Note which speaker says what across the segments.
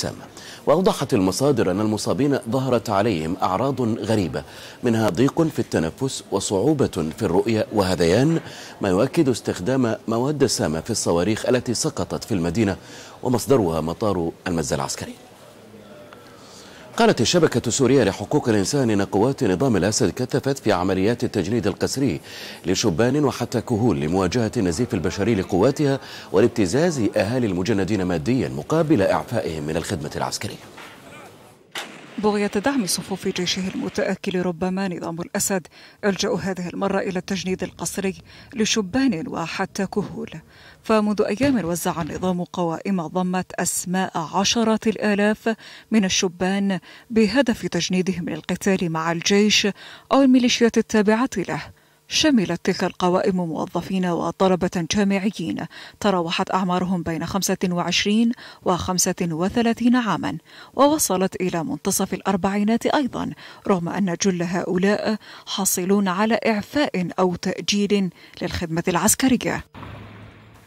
Speaker 1: سامة. وأوضحت المصادر أن المصابين ظهرت عليهم أعراض غريبة منها ضيق في التنفس وصعوبة في الرؤية وهذيان ما يؤكد استخدام مواد سامة في الصواريخ التي سقطت في المدينة ومصدرها مطار المزة العسكري قالت الشبكة السورية لحقوق الإنسان إن قوات نظام الأسد كثفت في عمليات التجنيد القسري لشبان وحتى كهول لمواجهة النزيف البشري لقواتها والابتزاز أهالي المجندين ماديا مقابل إعفائهم من
Speaker 2: الخدمة العسكرية بغية دعم صفوف جيشه المتآكل ربما نظام الأسد يلجأ هذه المرة إلى التجنيد القسري لشبان وحتى كهول فمنذ أيام وزع النظام قوائم ضمت أسماء عشرات الآلاف من الشبان بهدف تجنيدهم للقتال مع الجيش أو الميليشيات التابعة له شملت تلك القوائم موظفين وطلبة جامعيين تراوحت أعمارهم بين 25 و 35 عاما ووصلت إلى منتصف الأربعينات أيضا رغم أن جل هؤلاء حاصلون على إعفاء أو تأجيل للخدمة العسكرية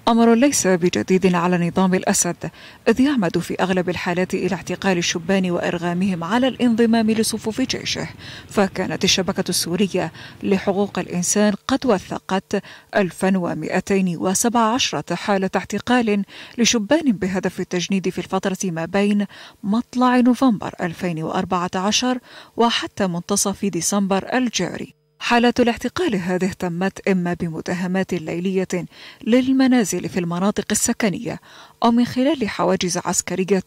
Speaker 2: أمر ليس بجديد على نظام الأسد إذ يعمد في أغلب الحالات إلى اعتقال الشبان وإرغامهم على الانضمام لصفوف جيشه فكانت الشبكة السورية لحقوق الإنسان قد وثقت 1217 حالة اعتقال لشبان بهدف التجنيد في الفترة ما بين مطلع نوفمبر 2014 وحتى منتصف ديسمبر الجاري حالة الاعتقال هذه تمت إما بمداهمات ليلية للمنازل في المناطق السكنية أو من خلال حواجز عسكرية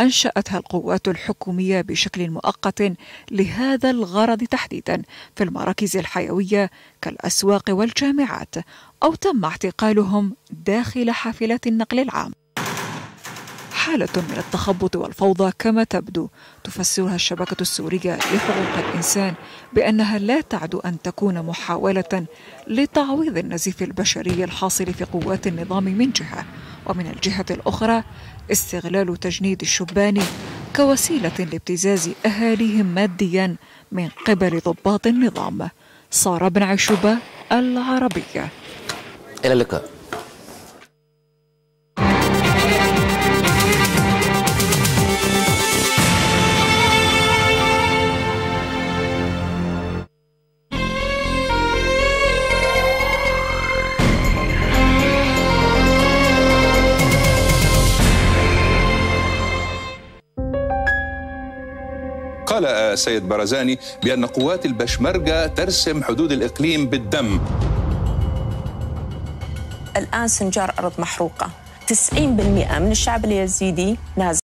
Speaker 2: أنشأتها القوات الحكومية بشكل مؤقت لهذا الغرض تحديدا في المراكز الحيوية كالأسواق والجامعات أو تم اعتقالهم داخل حافلات النقل العام حالة من التخبط والفوضى كما تبدو تفسرها الشبكة السورية لحقوق الإنسان بأنها لا تعد أن تكون محاولة لتعويض النزيف البشري الحاصل في قوات النظام من جهة ومن الجهة الأخرى استغلال تجنيد الشبان كوسيلة لابتزاز أهاليهم ماديا من قبل ضباط النظام صار ابن عشبة العربية
Speaker 1: إلى اللقاء قال السيد آه، برزاني بأن قوات البشمركة ترسم حدود الإقليم بالدم
Speaker 2: الآن سنجار أرض محروقة 90% من الشعب اليزيدي نازل